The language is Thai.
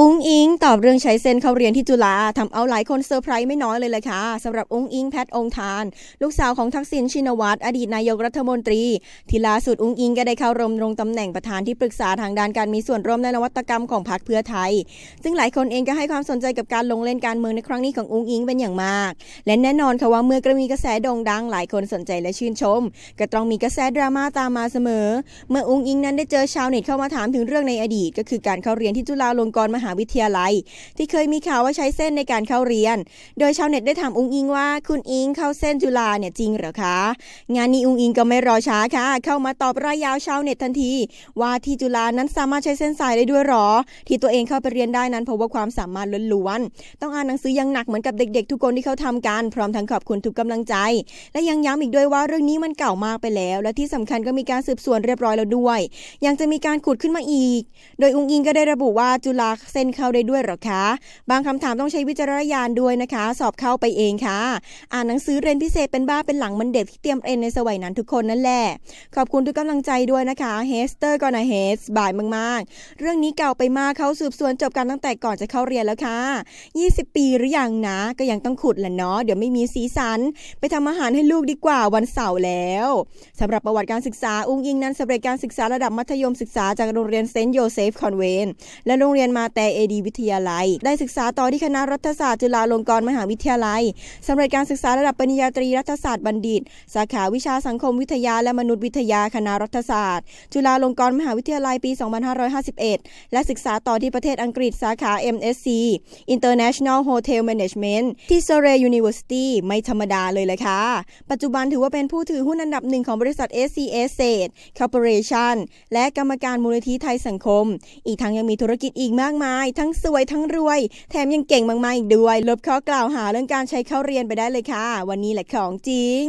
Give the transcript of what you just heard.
อุ้งอิงตอบเรื่องใช้เส้นเข้าเรียนที่จุฬาทำเอาหลายคนเซอร์ไพรส์ไม่น้อยเลยเลยค่ะสำหรับอุ้งอิงแพทองทานลูกสาวของทักษิณชินวัตร อดีตนายกรัฐมนตรี ที่ล่าสุด อุ้งอิงก็ได้เข้าร่วมลงตำแหน่งประธานที่ปรึกษาทางด้านการมีส่วนร่วมในนวัตกรรมของพรรคเพื่อไทย ซึ่งหลายคนเองก็ให้ความสนใจกับการลงเล่นการเมืองในครั้งนี้ของอุ้งอิงเป็นอย่างมาก และแน่นอนค่ะว่าเมื่อกระมีกระแสโด่งดังหลายคนสนใจและชื่นชม ก็ต้องมีกระแสดราม่าตามมาเสมอ เมื่ออุ้งอิงนั้นได้เจอชาวเน็ตเข้ามาถามถึงเรื่องในอดีต ก็คือการเข้าเรียนที่จุฬาลงกรณ์มหาหาวิทยาลัย ที่เคยมีข่าวว่าใช้เส้นในการเข้าเรียน โดยชาวเน็ตได้ถามอุ้งอิงว่าคุณอิงเข้าเส้นจุฬาเนี่ย จริงหรอคะงานนี้อุ้งอิงก็ไม่รอช้าค่ะเข้ามาตอบรายยาวชาวเน็ตทันที ว่าที่จุฬานั้นสามารถใช้เส้นสายได้ด้วยหรอ ที่ตัวเองเข้าไปเรียนได้นั้นเพราะว่าความสามารถล้วนๆต้องอ่านหนังสืออย่างหนักเหมือนกับเด็กๆทุกคนที่เขาทำการพร้อมทั้งขอบคุณทุกกำลังใจ และยังย้ำอีกด้วยว่าเรื่องนี้มันเก่ามากไปแล้ว และที่สำคัญก็มีการสืบสวนเรียบร้อยแล้วด้วย ยังจะมีการขุดขึ้นมาอีก โดยอุ้งอิงก็ได้ระบุว่าจุฬาเเส้นเข้าได้ด้วยหรอคะบางคำถามต้องใช้วิจารณญาณด้วยนะคะ สอบเข้าไปเองค่ะ อ่านหนังสือเรียนพิเศษเป็นบ้าเป็นหลังมันเด็กที่เตรียมเรียนในสวัยนั้นทุกคนนั่นแหละขอบคุณทุกกำลังใจด้วยนะคะเฮสเตอร์กอนะเฮสบายมากๆ เรื่องนี้เก่าไปมากเขาสืบสวนจบกันตั้งแต่ก่อนจะเข้าเรียนแล้วค่ะ 20 ปีหรือยังนะก็ยังต้องขุดแหละเนาะ เดี๋ยวไม่มีสีสัน ไปทำอาหารให้ลูกดีกว่าวันเสาร์แล้ว สำหรับประวัติการศึกษาอุ้งอิง นั้นสำเร็จการศึกษาระดับมัธยมศึกษาจากโรงเรียนเซนต์โยเซฟคอนเวนและโรงเรียนมาแตเดีวิทยาลัย ได้ศึกษาต่อที่คณะรัฐศาสตร์ จุฬาลงกรณ์มหาวิทยาลัยสำเร็จการศึกษาระดับปริญญาตรีรัฐศาสตร์บัณฑิต สาขาวิชาสังคมวิทยาและมนุษยวิทยาคณะรัฐศาสตร์ จุฬาลงกรณ์มหาวิทยาลัยปี 2551 และศึกษาต่อที่ประเทศอังกฤษสาขา MSc International Hotel Management ที่ Surrey University ไม่ธรรมดาเลยเลยค่ะ ปัจจุบันถือว่าเป็นผู้ถือหุ้นอันดับหนึ่งของบริษัท SCS เศ Corporation และกรรมการมูลนิธิไทยสังคม อีกทั้งยังมีธุรกิจอีกมากมายายทั้งสวยทั้งรวยแถมยังเก่งมากๆอีกด้วยลบข้อกล่าวหาเรื่องการใช้เข้าเรียนไปได้เลยค่ะ วันนี้แหละของจริง